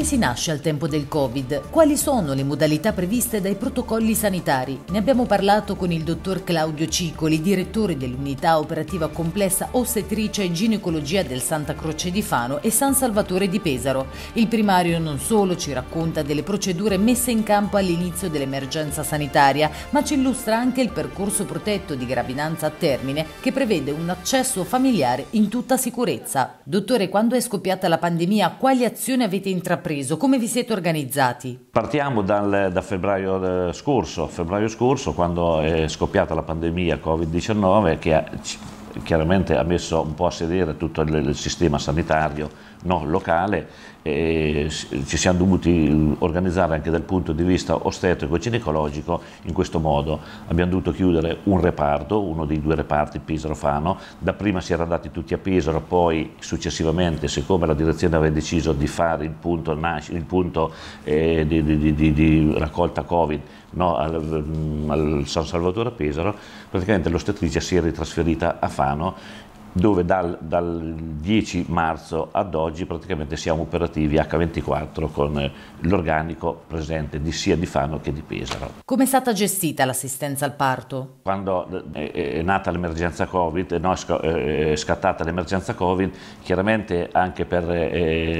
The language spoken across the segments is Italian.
Come si nasce al tempo del Covid? Quali sono le modalità previste dai protocolli sanitari? Ne abbiamo parlato con il dottor Claudio Cicoli, direttore dell'unità operativa complessa ostetricia e ginecologia del Santa Croce di Fano e San Salvatore di Pesaro. Il primario non solo ci racconta delle procedure messe in campo all'inizio dell'emergenza sanitaria, ma ci illustra anche il percorso protetto di gravidanza a termine che prevede un accesso familiare in tutta sicurezza. Dottore, quando è scoppiata la pandemia, quali azioni avete intrapreso? intrapreso? Come vi siete organizzati? Partiamo dal, da febbraio eh, scorso, febbraio scorso quando è scoppiata la pandemia Covid-19 che ha, chiaramente ha messo un po' a sedere tutto il, il sistema sanitario no, locale e ci siamo dovuti mm, organizzare anche dal punto di vista ostetrico e ginecologico in questo modo. Abbiamo dovuto chiudere un reparto, uno dei due reparti Pisaro-Fano, da prima si era andati tutti a Pisaro, poi successivamente, siccome la direzione aveva deciso di fare il punto, il punto eh, di, di, di, di, raccolta Covid no, al, mm, al San Salvatore a Pesaro, praticamente l'ostetricia si è ritrasferita a Fano dove dal, dal, 10 marzo ad oggi praticamente siamo operativi H24 con l'organico presente di sia di Fano che di Pesaro. Come è stata gestita l'assistenza al parto? Quando eh, eh, è nata l'emergenza Covid, no, eh, è scattata l'emergenza Covid, chiaramente anche per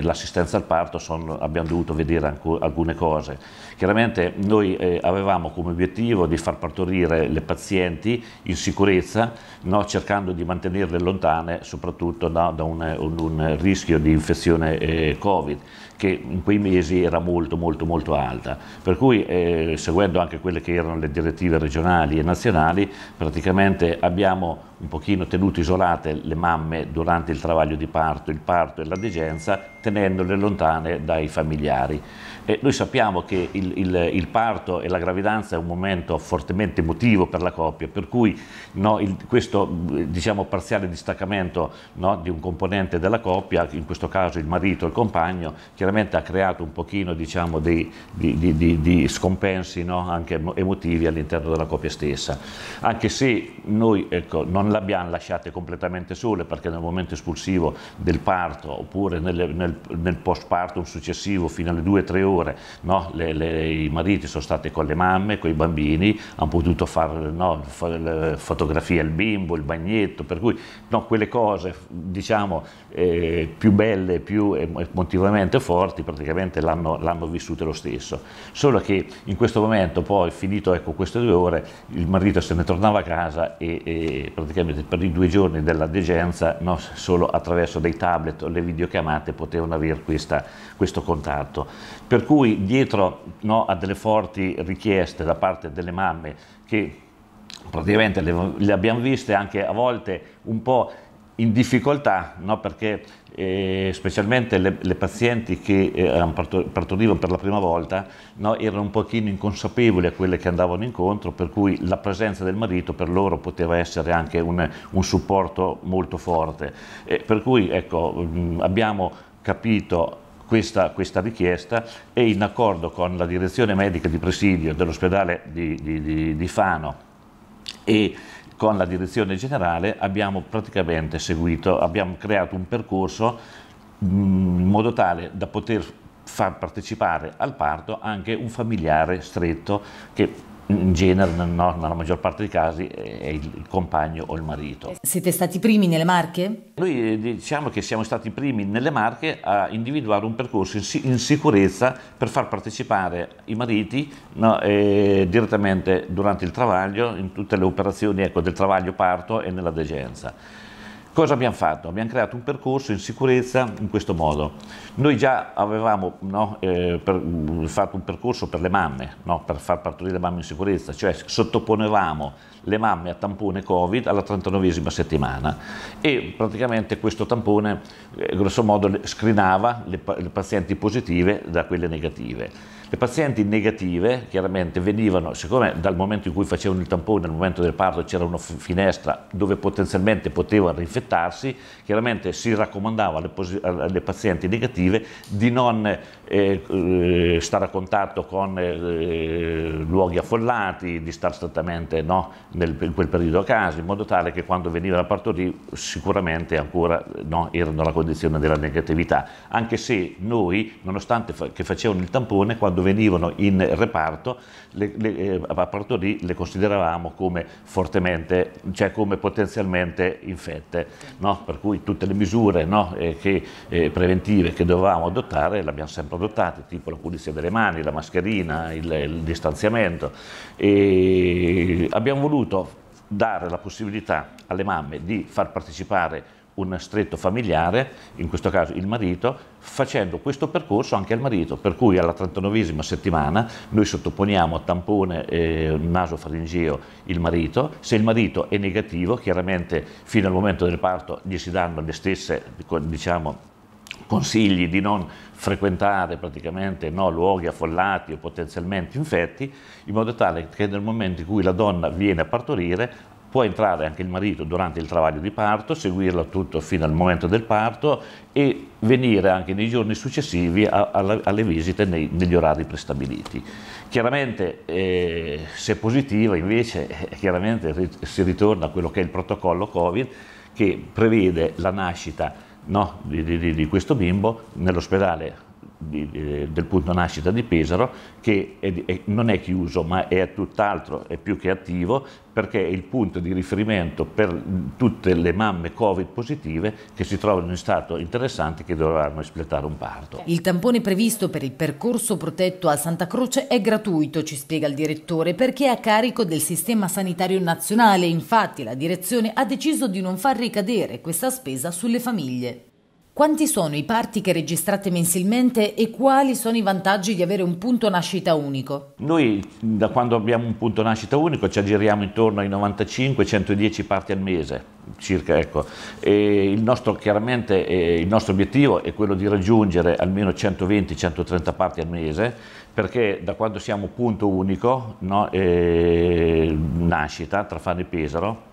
l'assistenza al parto sono, abbiamo dovuto vedere alcune cose. Chiaramente noi avevamo come obiettivo di far partorire le pazienti in sicurezza, no, cercando di mantenerle lontane lontane soprattutto da, da un, un, rischio di infezione eh, Covid che in quei mesi era molto molto molto alta, per cui eh, seguendo anche quelle che erano le direttive regionali e nazionali praticamente abbiamo un pochino tenuto isolate le mamme durante il travaglio di parto, il parto e la degenza tenendole lontane dai familiari. E noi sappiamo che il, il, il, parto e la gravidanza è un momento fortemente emotivo per la coppia, per cui no, il, questo diciamo, parziale distaccamento no, di un componente della coppia, in questo caso il marito e il compagno, chiaramente ha creato un pochino diciamo, dei, di, di, di, scompensi no, anche emotivi all'interno della coppia stessa. Anche se noi ecco, non l'abbiamo lasciate completamente sole, perché nel momento espulsivo del parto oppure nelle, nelle nel, nel post successivo fino alle 2-3 ore no? le, le, i mariti sono stati con le mamme, con i bambini, hanno potuto fare no, fotografie al bimbo, il bagnetto, per cui no, quelle cose diciamo eh, più belle, più emotivamente forti praticamente l'hanno vissute lo stesso, solo che in questo momento poi finito ecco, queste due ore il marito se ne tornava a casa e, e praticamente per i due giorni della degenza solo attraverso dei tablet o le videochiamate poteva potevano avere questa, questo contatto. Per cui dietro no, a delle forti richieste da parte delle mamme che praticamente le, le abbiamo viste anche a volte un po' in difficoltà, no, perché eh, specialmente le, le, pazienti che eh, partorivano per la prima volta no, erano un pochino inconsapevoli a quelle che andavano incontro, per cui la presenza del marito per loro poteva essere anche un, un supporto molto forte. Eh, per cui ecco, mm, abbiamo capito questa, questa, richiesta e in accordo con la direzione medica di presidio dell'ospedale di, di, di, di Fano e con la direzione generale abbiamo praticamente seguito, abbiamo creato un percorso mm, in modo tale da poter far partecipare al parto anche un familiare stretto che in genere no, nella maggior parte dei casi è il compagno o il marito. Siete stati i primi nelle Marche? Noi eh, diciamo che siamo stati i primi nelle Marche a individuare un percorso in, in sicurezza per far partecipare i mariti no, eh, direttamente durante il travaglio in tutte le operazioni ecco, del travaglio parto e nella degenza. Cosa abbiamo fatto? Abbiamo creato un percorso in sicurezza in questo modo. Noi già avevamo no, eh, per, mm, fatto un percorso per le mamme, no, per far partorire le mamme in sicurezza, cioè sottoponevamo le mamme a tampone Covid alla 39esima settimana e praticamente questo tampone eh, grosso modo screenava le, le pazienti positive da quelle negative. Le pazienti negative chiaramente venivano, siccome dal momento in cui facevano il tampone, al momento del parto c'era una finestra dove potenzialmente potevano infettarsi, chiaramente si raccomandava alle, alle pazienti negative di non eh, eh, stare a contatto con eh, luoghi affollati, di stare strettamente no, nel, in quel periodo a casa, in modo tale che quando veniva la partorì sicuramente ancora no, erano nella condizione della negatività, anche se noi, nonostante fa che facevano il tampone, quando quando venivano in reparto, le, le, eh, a partorì le consideravamo come fortemente, cioè come potenzialmente infette, no? per cui tutte le misure no, eh, che, eh, preventive che dovevamo adottare le abbiamo sempre adottate, tipo la pulizia delle mani, la mascherina, il, il distanziamento. E abbiamo voluto dare la possibilità alle mamme di far partecipare un stretto familiare, in questo caso il marito, facendo questo percorso anche al marito, per cui alla 39esima settimana noi sottoponiamo a tampone eh, faringeo il marito, se il marito è negativo chiaramente fino al momento del parto gli si danno le stesse diciamo, consigli di non frequentare praticamente no, luoghi affollati o potenzialmente infetti, in modo tale che nel momento in cui la donna viene a partorire può entrare anche il marito durante il travaglio di parto, seguirlo tutto fino al momento del parto e venire anche nei giorni successivi a, a, alle visite nei, negli orari prestabiliti. Chiaramente eh, se positiva invece eh, si ritorna a quello che è il protocollo Covid che prevede la nascita no, di, di, di questo bimbo nell'ospedale di, eh, del punto nascita di Pesaro che è, è, non è chiuso ma è tutt'altro, è più che attivo perché è il punto di riferimento per tutte le mamme covid positive che si trovano in stato interessante che dovranno espletare un parto. Il tampone previsto per il percorso protetto a Santa Croce è gratuito, ci spiega il direttore, perché è a carico del Sistema Sanitario Nazionale. Infatti la direzione ha deciso di non far ricadere questa spesa sulle famiglie. Quanti sono i parti che registrate mensilmente e quali sono i vantaggi di avere un punto nascita unico? Noi da quando abbiamo un punto nascita unico ci aggiriamo intorno ai 95-110 parti al mese circa ecco. il, nostro, il nostro obiettivo è quello di raggiungere almeno 120-130 parti al mese perché da quando siamo punto unico no, eh, nascita tra Fano e Pesaro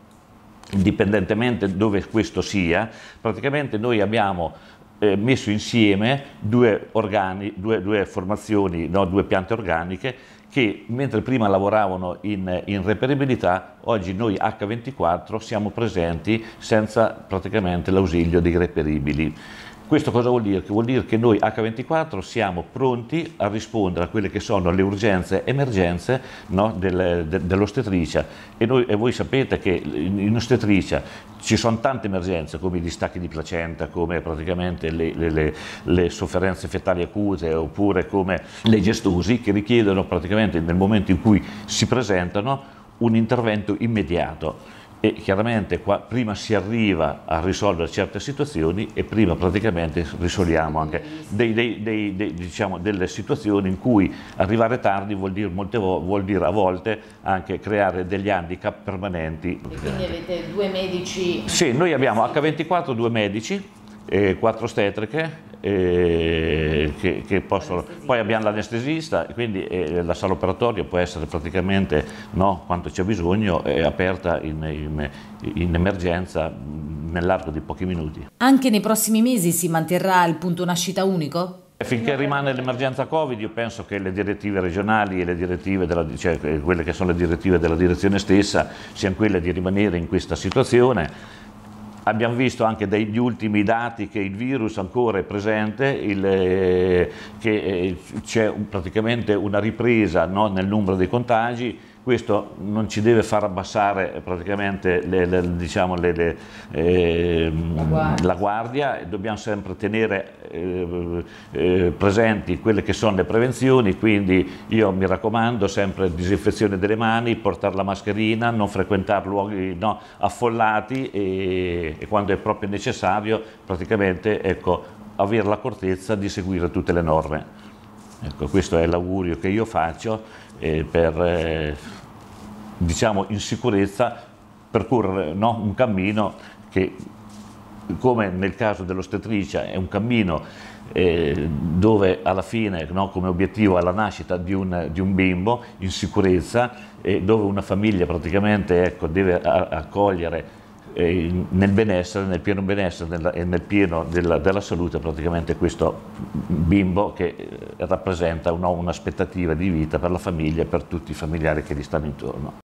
indipendentemente dove questo sia, praticamente noi abbiamo eh, messo insieme due, organi, due, due formazioni, no, due piante organiche che mentre prima lavoravano in, in, reperibilità, oggi noi H24 siamo presenti senza praticamente l'ausilio dei reperibili. Questo cosa vuol dire? Che vuol dire che noi H24 siamo pronti a rispondere a quelle che sono le urgenze, emergenze no, del, de, dell'ostetricia e, noi, e, voi sapete che in ostetricia ci sono tante emergenze come i distacchi di placenta, come praticamente le, le, le, le sofferenze fetali acute oppure come le gestosi che richiedono praticamente nel momento in cui si presentano un intervento immediato e chiaramente qua prima si arriva a risolvere certe situazioni e prima praticamente risolviamo anche dei, dei, dei, diciamo delle situazioni in cui arrivare tardi vuol dire, molte, vuol dire, a volte anche creare degli handicap permanenti. E quindi avete due medici? Sì, noi abbiamo H24 due medici, eh, quattro ostetriche eh, che, che, possono... Poi abbiamo l'anestesista, quindi eh, la sala operatoria può essere praticamente, no, quanto c'è bisogno, è aperta in, in, in emergenza mm, nell'arco di pochi minuti. Anche nei prossimi mesi si manterrà il punto nascita unico? Eh, finché rimane l'emergenza Covid io penso che le direttive regionali e direttive della, cioè, quelle che sono le direttive della direzione stessa siano quelle di rimanere in questa situazione Abbiamo visto anche dagli ultimi dati che il virus ancora è presente, il, eh, che eh, c'è praticamente una ripresa no, nel numero dei contagi questo non ci deve far abbassare praticamente le, le, diciamo, le, eh, la, guardia. la, guardia. dobbiamo sempre tenere eh, eh, presenti quelle che sono le prevenzioni, quindi io mi raccomando sempre disinfezione delle mani, portare la mascherina, non frequentare luoghi no, affollati e, e, quando è proprio necessario praticamente ecco, avere l'accortezza di seguire tutte le norme. Ecco, questo è l'augurio che io faccio eh, per eh, diciamo in sicurezza percorrere no? un cammino che come nel caso dell'ostetricia è un cammino eh, dove alla fine no, come obiettivo è la nascita di un, di un bimbo in sicurezza e dove una famiglia praticamente ecco, deve accogliere nel benessere, nel pieno benessere e nel pieno della, della, salute praticamente questo bimbo che eh, rappresenta un'aspettativa di vita per la famiglia e per tutti i familiari che gli stanno intorno.